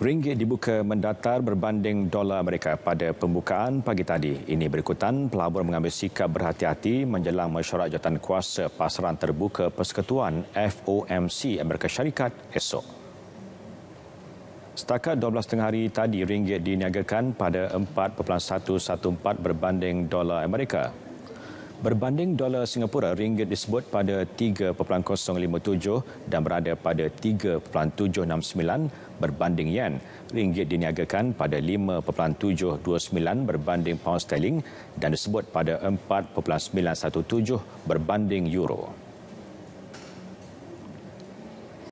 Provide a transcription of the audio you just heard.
Ringgit dibuka mendatar berbanding dolar Amerika pada pembukaan pagi tadi. Ini berikutan pelabur mengambil sikap berhati-hati menjelang mesyuarat jawatan kuasa pasaran terbuka persekutuan FOMC Amerika Syarikat esok. Setakat 12 tengah hari tadi, ringgit diniagakan pada 4.114 berbanding dolar Amerika. Berbanding dolar Singapura, ringgit disebut pada 3.057 dan berada pada 3.769 berbanding yen. Ringgit diniagakan pada 5.729 berbanding pound sterling dan disebut pada 4.917 berbanding euro.